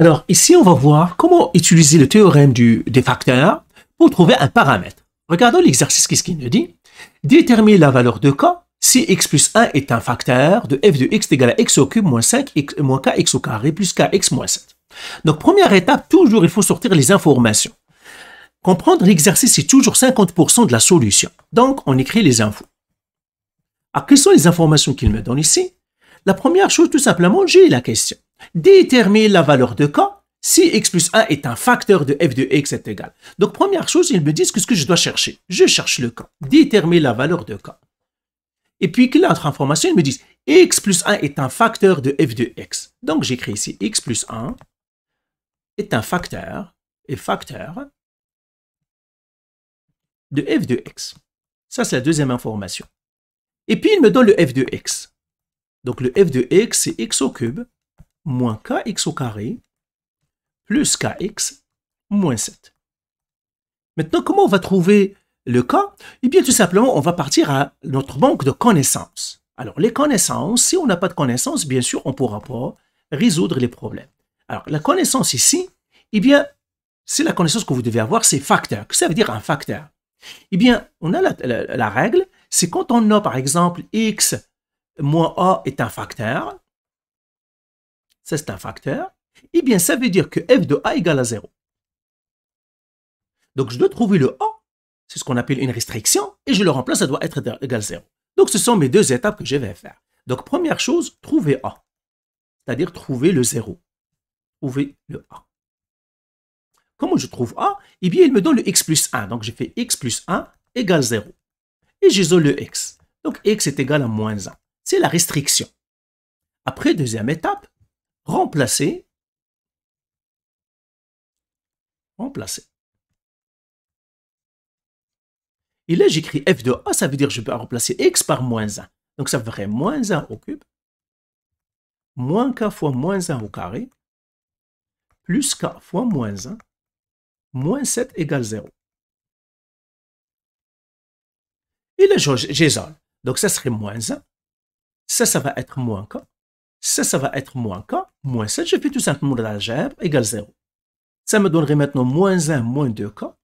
Alors ici, on va voir comment utiliser le théorème du, des facteurs pour trouver un paramètre. Regardons l'exercice qu'est-ce qu'il nous dit. Déterminer la valeur de k si x plus 1 est un facteur de f de x égale à x au cube moins 5 x, moins kx au carré plus kx moins 7. Donc première étape, toujours il faut sortir les informations. Comprendre l'exercice, c'est toujours 50% de la solution. Donc on écrit les infos. Alors quelles sont les informations qu'il me donne ici La première chose, tout simplement, j'ai la question déterminer la valeur de k si x plus 1 est un facteur de f de x est égal. Donc, première chose, ils me disent ce que je dois chercher. Je cherche le k, déterminer la valeur de k. Et puis, quelle autre information Ils me disent x plus 1 est un facteur de f de x. Donc, j'écris ici x plus 1 est un facteur, et facteur de f de x. Ça, c'est la deuxième information. Et puis, il me donne le f de x. Donc, le f de x, c'est x au cube moins kx au carré plus kx moins 7. Maintenant, comment on va trouver le cas Eh bien, tout simplement, on va partir à notre banque de connaissances. Alors, les connaissances, si on n'a pas de connaissances, bien sûr, on ne pourra pas résoudre les problèmes. Alors, la connaissance ici, eh bien, c'est la connaissance que vous devez avoir, c'est facteur. Que ça veut dire un facteur Eh bien, on a la règle, c'est quand on a, par exemple, x moins a est un facteur, c'est un facteur, eh bien ça veut dire que f de a égale à 0. Donc je dois trouver le a, c'est ce qu'on appelle une restriction, et je le remplace, ça doit être égal à 0. Donc ce sont mes deux étapes que je vais faire. Donc première chose, trouver a, c'est-à-dire trouver le 0. Trouver le a. Comment je trouve a Eh bien il me donne le x plus 1, donc je fais x plus 1 égale 0. Et j'isole le x. Donc x est égal à moins 1. C'est la restriction. Après, deuxième étape, remplacer, remplacer. Et là, j'écris f de a, ça veut dire que je peux remplacer x par moins 1. Donc, ça ferait moins 1 au cube, moins k fois moins 1 au carré, plus k fois moins 1, moins 7 égale 0. Et là, j'isole. Donc, ça serait moins 1. Ça, ça va être moins k. Ça, ça va être moins K, moins 7. Je fais tout simplement l'algèbre égale 0. Ça me donnerait maintenant moins 1, moins 2K,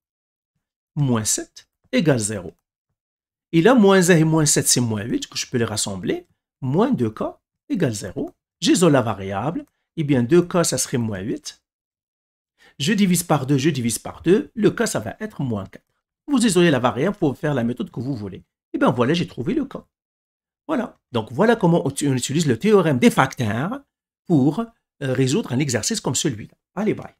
moins 7 égale 0. Et là, moins 1 et moins 7, c'est moins 8, que je peux les rassembler. Moins 2K égale 0. J'isole la variable. Eh bien, 2K, ça serait moins 8. Je divise par 2, je divise par 2. Le K, ça va être moins 4. Vous isolez la variable pour faire la méthode que vous voulez. Et eh bien voilà, j'ai trouvé le cas. Voilà. Donc voilà comment on utilise le théorème des facteurs pour euh, résoudre un exercice comme celui-là. Allez, bye.